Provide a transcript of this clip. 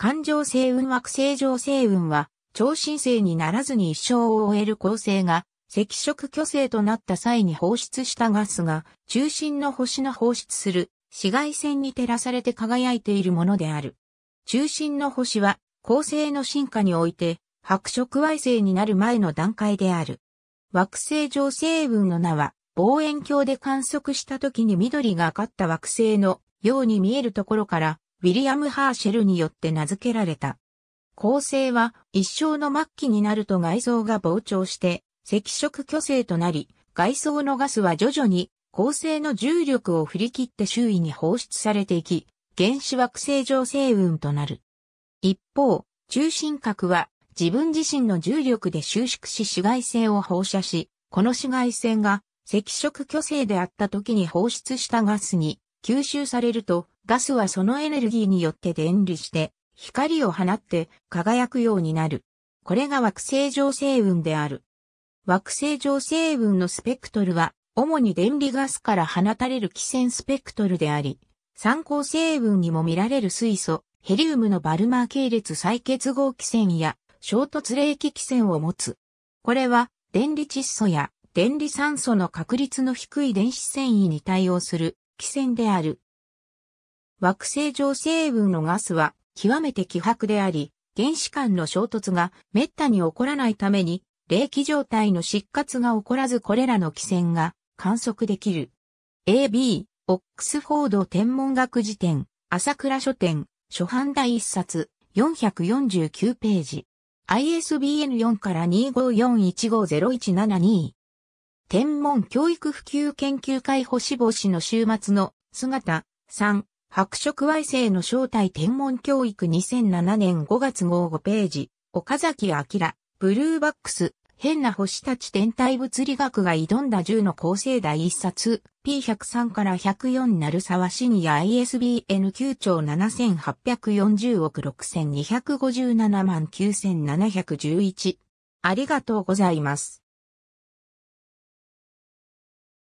環状星雲惑星状星雲は、超新星にならずに一生を終える恒星が、赤色巨星となった際に放出したガスが、中心の星の放出する紫外線に照らされて輝いているものである。中心の星は、恒星の進化において、白色矮星になる前の段階である。惑星上星雲の名は、望遠鏡で観測した時に緑がかった惑星のように見えるところから、ウィリアム・ハーシェルによって名付けられた。構成は一生の末期になると外装が膨張して赤色巨星となり、外装のガスは徐々に恒星の重力を振り切って周囲に放出されていき、原子惑星上星雲となる。一方、中心核は自分自身の重力で収縮し紫外線を放射し、この紫外線が赤色巨星であった時に放出したガスに吸収されるとガスはそのエネルギーによって電離して、光を放って輝くようになる。これが惑星上星雲である。惑星上星雲のスペクトルは、主に電離ガスから放たれる気線スペクトルであり、参考成分にも見られる水素、ヘリウムのバルマー系列再結合気線や衝突冷気気線を持つ。これは、電離窒素や電離酸素の確率の低い電子繊維に対応する気線である。惑星上成分のガスは極めて希薄であり、原子間の衝突が滅多に起こらないために、冷気状態の失活が起こらずこれらの気線が観測できる。AB、オックスフォード天文学辞典、朝倉書店、初版第一冊、449ページ。ISBN 4から2541501772。天文教育普及研究会星々の週末の姿3白色矮星の正体天文教育2007年5月号5ページ、岡崎明、ブルーバックス、変な星たち天体物理学が挑んだ10の構成第1冊、P103 から104鳴沢シニア ISBN 9兆7840億6257万9711。ありがとうございます。